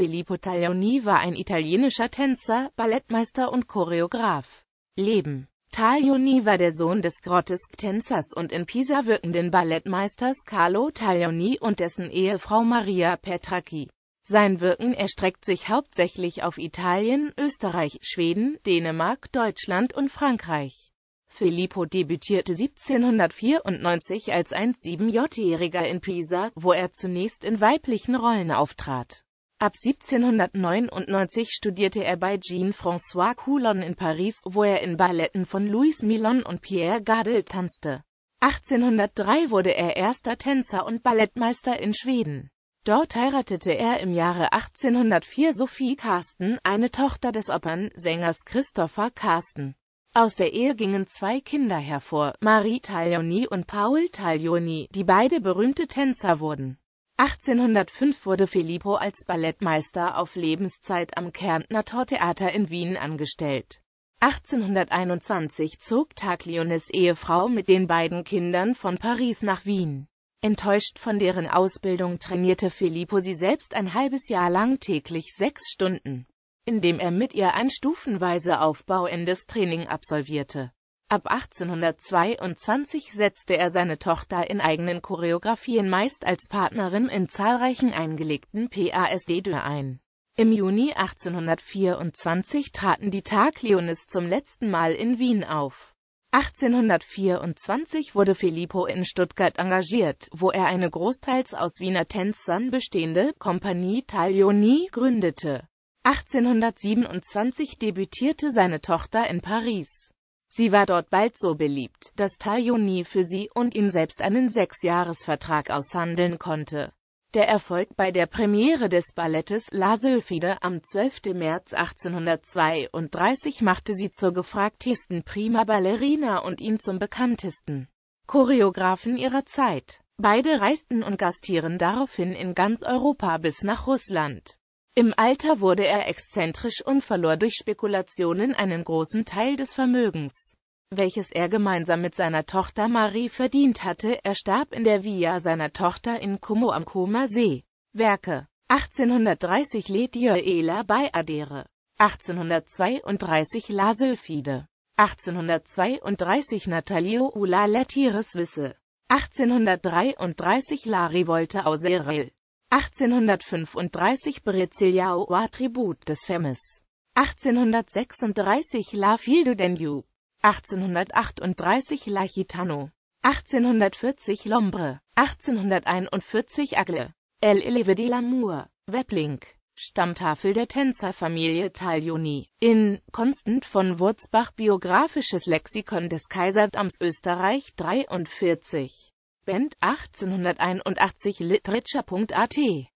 Filippo Taglioni war ein italienischer Tänzer, Ballettmeister und Choreograf. Leben Taglioni war der Sohn des Grotesk-Tänzers und in Pisa wirkenden Ballettmeisters Carlo Taglioni und dessen Ehefrau Maria Petracchi. Sein Wirken erstreckt sich hauptsächlich auf Italien, Österreich, Schweden, Dänemark, Deutschland und Frankreich. Filippo debütierte 1794 als ein jähriger in Pisa, wo er zunächst in weiblichen Rollen auftrat. Ab 1799 studierte er bei Jean-François Coulon in Paris, wo er in Balletten von Louis Milon und Pierre Gardel tanzte. 1803 wurde er erster Tänzer und Ballettmeister in Schweden. Dort heiratete er im Jahre 1804 Sophie Carsten, eine Tochter des Opernsängers Christopher Carsten. Aus der Ehe gingen zwei Kinder hervor, Marie Taglioni und Paul Taglioni, die beide berühmte Tänzer wurden. 1805 wurde Filippo als Ballettmeister auf Lebenszeit am Kärntner Tortheater in Wien angestellt. 1821 zog Tagliones Ehefrau mit den beiden Kindern von Paris nach Wien. Enttäuscht von deren Ausbildung trainierte Filippo sie selbst ein halbes Jahr lang täglich sechs Stunden, indem er mit ihr ein stufenweise aufbauendes Training absolvierte. Ab 1822 setzte er seine Tochter in eigenen Choreografien meist als Partnerin in zahlreichen eingelegten PASD-Dür ein. Im Juni 1824 traten die Tagliones zum letzten Mal in Wien auf. 1824 wurde Filippo in Stuttgart engagiert, wo er eine großteils aus Wiener Tänzern bestehende Kompanie Taglioni gründete. 1827 debütierte seine Tochter in Paris. Sie war dort bald so beliebt, dass Tajoni für sie und ihn selbst einen Sechsjahresvertrag aushandeln konnte. Der Erfolg bei der Premiere des Ballettes La Sylphide am 12. März 1832 machte sie zur gefragtesten Prima Ballerina und ihn zum bekanntesten Choreografen ihrer Zeit. Beide reisten und gastieren daraufhin in ganz Europa bis nach Russland. Im Alter wurde er exzentrisch und verlor durch Spekulationen einen großen Teil des Vermögens, welches er gemeinsam mit seiner Tochter Marie verdient hatte. Er starb in der Via seiner Tochter in Como am Comer See. Werke 1830 lädt Joela bei Adere. 1832 La Sylphide. 1832 Natalio Ula Letires Wisse. 1833 La Rivolte aus Erel. 1835 Brecciao war Tribut des Femmes. 1836 La Fille du Danube. 1838 La Gitano. 1840 Lombre. 1841 Agle. El Eleve de l'Amour. Weblink. Stammtafel der Tänzerfamilie Taglioni. In Constant von Wurzbach Biografisches Lexikon des Kaiserdams Österreich 43 Band 1881 literature.at